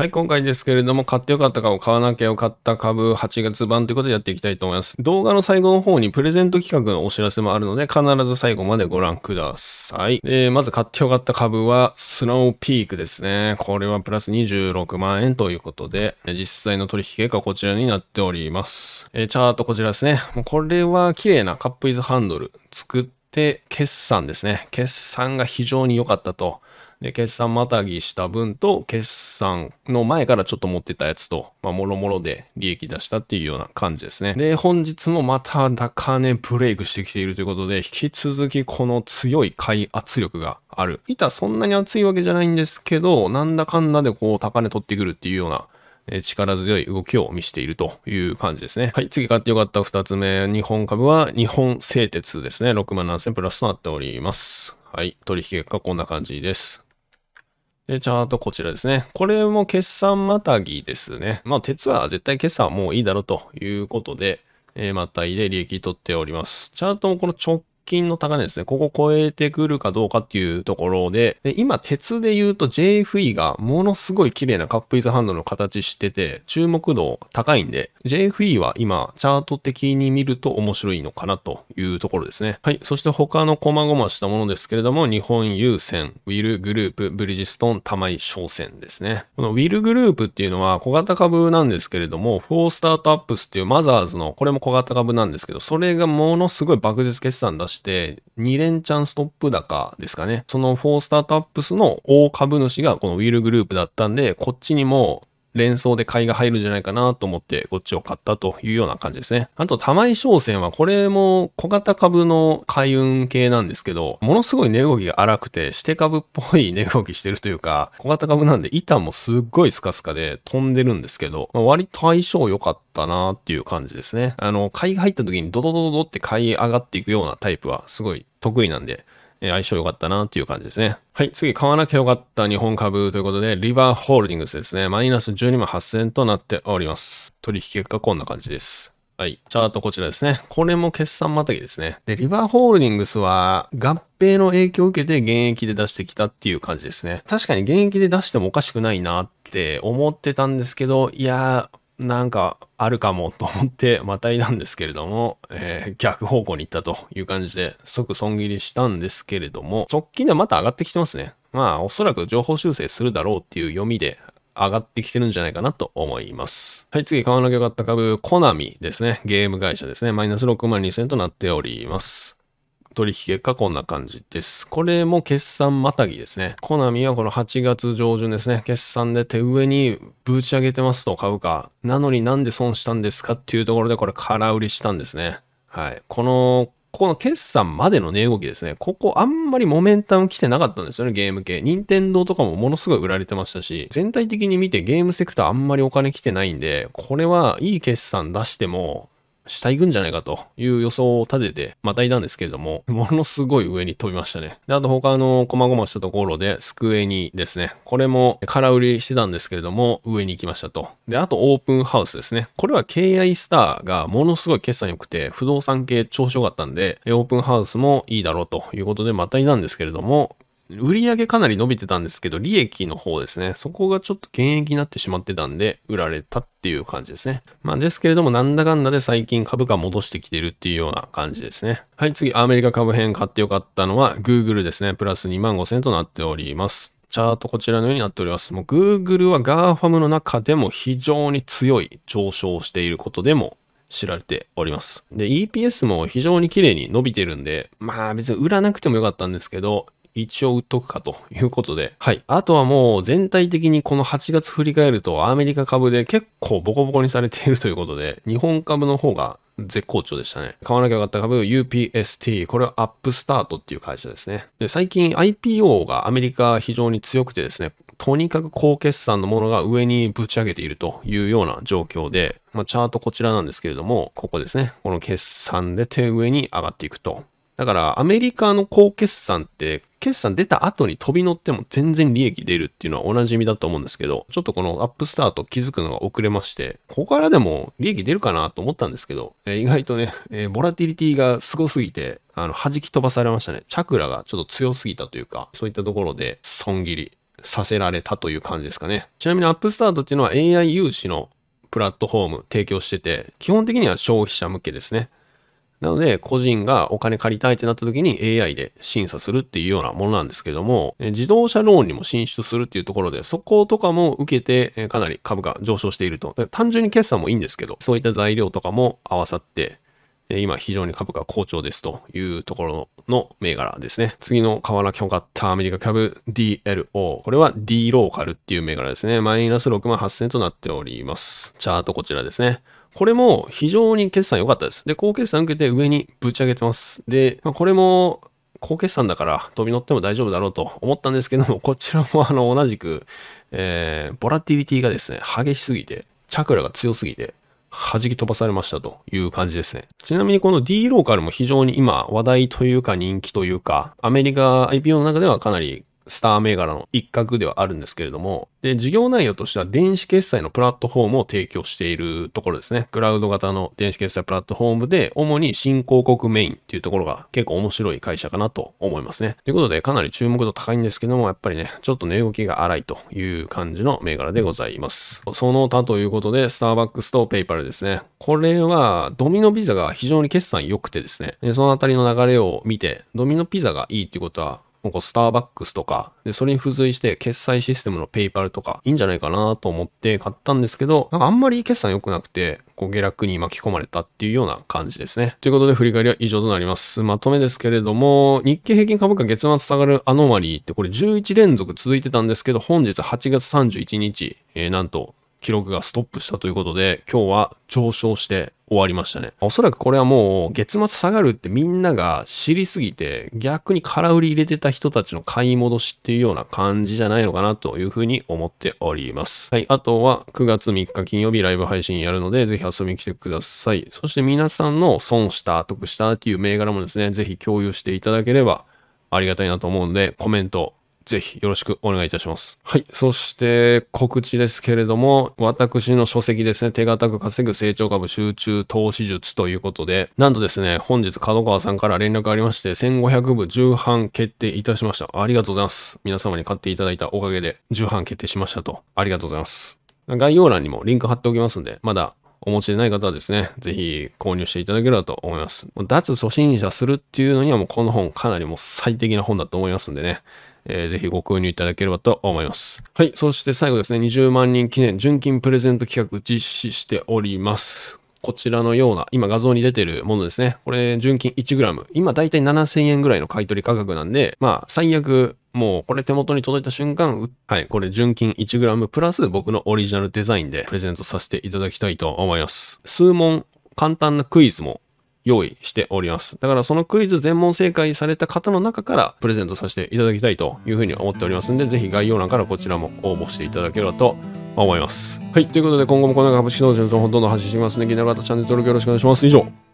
はい、今回ですけれども、買ってよかった株、買わなきゃよかった株、8月版ということでやっていきたいと思います。動画の最後の方にプレゼント企画のお知らせもあるので、必ず最後までご覧ください。えー、まず買ってよかった株は、スノーピークですね。これはプラス26万円ということで、実際の取引結果こちらになっております。えー、チャートこちらですね。これは綺麗なカップイズハンドル作って、決算ですね。決算が非常に良かったと。で、決算またぎした分と、決算の前からちょっと持ってたやつと、まあ、もろもろで利益出したっていうような感じですね。で、本日もまた高値ブレイクしてきているということで、引き続きこの強い買い圧力がある。板そんなに厚いわけじゃないんですけど、なんだかんだでこう高値取ってくるっていうような力強い動きを見せているという感じですね。はい、次買ってよかった2つ目、日本株は日本製鉄ですね。6万7000プラスとなっております。はい、取引結果こんな感じです。で、チャートこちらですね。これも決算またぎですね。まあ、鉄は絶対決算はもういいだろうということで、えー、またいで利益取っております。チャートもこの直近の高値ですね。ここ超えてくるかどうかっていうところで、で今、鉄で言うと JFE がものすごい綺麗なカップイズハンドの形してて、注目度高いんで、JFE は今、チャート的に見ると面白いのかなというところですね。はい。そして他の細々したものですけれども、日本郵船、ウィルグループ、ブリヂストン、玉井商船ですね。このウィルグループっていうのは小型株なんですけれども、フォースタートアップスっていうマザーズの、これも小型株なんですけど、それがものすごい爆実決算出してして、2連チャンストップ高ですかね。その4スタートアップスの大株主がこのウィルグループだったんで、こっちにも連想で買いが入るんじゃないかなと思ってこっちを買ったというような感じですね。あと、玉井商船はこれも小型株の海運系なんですけど、ものすごい値動きが荒くて、して株っぽい 値動きしてるというか、小型株なんで板もすっごいスカスカで飛んでるんですけど、まあ、割と相性良かったなっていう感じですね。あの、買いが入った時にドドドドって買い上がっていくようなタイプはすごい得意なんで、相性良かったなっていう感じですね。はい、次、買わなきゃよかった日本株ということで、リバーホールディングスですね。マイナス12万8000となっております。取引結果こんな感じです。はい。チャートこちらですね。これも決算またぎですね。で、リバーホールディングスは合併の影響を受けて現役で出してきたっていう感じですね。確かに現役で出してもおかしくないなって思ってたんですけど、いやー、なんかあるかもと思ってまたいなんですけれども、えー、逆方向に行ったという感じで即損切りしたんですけれども、直近ではまた上がってきてますね。まあおそらく情報修正するだろうっていう読みで上がってきてるんじゃないかなと思います。はい、次、買わなきゃよかった株、コナミですね。ゲーム会社ですね。マイナス6万2000となっております。取引結果こんな感じです。これも決算またぎですね。コナミはこの8月上旬ですね。決算で手上にぶち上げてますと買うか。なのになんで損したんですかっていうところでこれ空売りしたんですね。はい。このここの決算までの値動きですね。ここあんまりモメンタム来てなかったんですよね、ゲーム系。任天堂とかもものすごい売られてましたし、全体的に見てゲームセクターあんまりお金来てないんで、これはいい決算出しても、下行くんじゃないかという予想を立てて、またいたんですけれども、ものすごい上に飛びましたね。で、あと他の細々したところで、スクエニですね。これも空売りしてたんですけれども、上に行きましたと。で、あとオープンハウスですね。これは KI スターがものすごい決算良くて、不動産系調子良かったんで、オープンハウスもいいだろうということで、またいたんですけれども、売上かなり伸びてたんですけど、利益の方ですね。そこがちょっと減益になってしまってたんで、売られたっていう感じですね。まあですけれども、なんだかんだで最近株価戻してきてるっていうような感じですね。はい、次、アメリカ株編買ってよかったのは、Google ですね。プラス2万5000となっております。チャートこちらのようになっております。もう Google は GAFAM の中でも非常に強い上昇していることでも知られております。で、EPS も非常に綺麗に伸びてるんで、まあ別に売らなくてもよかったんですけど、一応売っとくかということで、はい。あとはもう全体的にこの8月振り返るとアメリカ株で結構ボコボコにされているということで、日本株の方が絶好調でしたね。買わなきゃよかった株 UPST。これはアップスタートっていう会社ですね。で、最近 IPO がアメリカ非常に強くてですね、とにかく高決算のものが上にぶち上げているというような状況で、まあ、チャートこちらなんですけれども、ここですね。この決算で手上に上がっていくとだからアメリカの高決算って決算出た後に飛び乗っても全然利益出るっていうのはおなじみだと思うんですけど、ちょっとこのアップスタート気づくのが遅れまして、ここからでも利益出るかなと思ったんですけど、え意外とね、えボラティリティがすすぎて、あの、弾き飛ばされましたね。チャクラがちょっと強すぎたというか、そういったところで損切りさせられたという感じですかね。ちなみにアップスタートっていうのは AI 融資のプラットフォーム提供してて、基本的には消費者向けですね。なので、個人がお金借りたいってなった時に AI で審査するっていうようなものなんですけども、自動車ローンにも進出するっていうところで、そことかも受けて、かなり株価上昇していると。単純に決算もいいんですけど、そういった材料とかも合わさって、今非常に株価好調ですというところの銘柄ですね。次の変わなきゃよかったアメリカ株 DLO。これは D ローカルっていう銘柄ですね。マイナス6万8000となっております。チャートこちらですね。これも非常に決算良かったです。で、高決算受けて上にぶち上げてます。で、まあ、これも高決算だから飛び乗っても大丈夫だろうと思ったんですけども、こちらもあの同じく、えー、ボラティリティがですね、激しすぎて、チャクラが強すぎて、弾き飛ばされましたという感じですね。ちなみにこの D ローカルも非常に今話題というか人気というか、アメリカ IPO の中ではかなりスター銘柄の一角ではあるんですけれども、で、事業内容としては電子決済のプラットフォームを提供しているところですね。クラウド型の電子決済プラットフォームで、主に新興国メインっていうところが結構面白い会社かなと思いますね。ということで、かなり注目度高いんですけども、やっぱりね、ちょっと値動きが荒いという感じの銘柄でございます。その他ということで、スターバックスとペイパルですね。これは、ドミノピザが非常に決算良くてですね、そのあたりの流れを見て、ドミノピザがいいっていうことは、なんかスターバックスとか、で、それに付随して決済システムのペイパルとか、いいんじゃないかなと思って買ったんですけど、なんかあんまり決算良くなくて、こう下落に巻き込まれたっていうような感じですね。ということで振り返りは以上となります。まとめですけれども、日経平均株価月末下がるアノマリーってこれ11連続続いてたんですけど、本日8月31日、えー、なんと記録がストップしたということで、今日は上昇して終わりましたね。おそらくこれはもう月末下がるってみんなが知りすぎて、逆に空売り入れてた人たちの買い戻しっていうような感じじゃないのかなというふうに思っております。はい。あとは9月3日金曜日ライブ配信やるので、ぜひ遊びに来てください。そして皆さんの損した、得したっていう銘柄もですね、ぜひ共有していただければありがたいなと思うんで、コメントぜひよろしくお願いいたします。はい。そして告知ですけれども、私の書籍ですね、手堅く稼ぐ成長株集中投資術ということで、なんとですね、本日角川さんから連絡ありまして、1500部重版決定いたしました。ありがとうございます。皆様に買っていただいたおかげで重版決定しましたと。ありがとうございます。概要欄にもリンク貼っておきますんで、まだお持ちでない方はですね、ぜひ購入していただければと思います。脱初心者するっていうのにはもうこの本かなりもう最適な本だと思いますんでね。えー、ぜひご購入いただければと思います。はい。そして最後ですね、20万人記念純金プレゼント企画実施しております。こちらのような、今画像に出てるものですね。これ、純金 1g。今だいたい7000円ぐらいの買取価格なんで、まあ、最悪、もうこれ手元に届いた瞬間、はい、これ純金 1g プラス僕のオリジナルデザインでプレゼントさせていただきたいと思います。数問、簡単なクイズも用意しております。だからそのクイズ全問正解された方の中からプレゼントさせていただきたいというふうに思っておりますんで、ぜひ概要欄からこちらも応募していただければと思います。はい。ということで今後もこの株式投資の情報どんどん発信しますね。気になる方チャンネル登録よろしくお願いします。以上。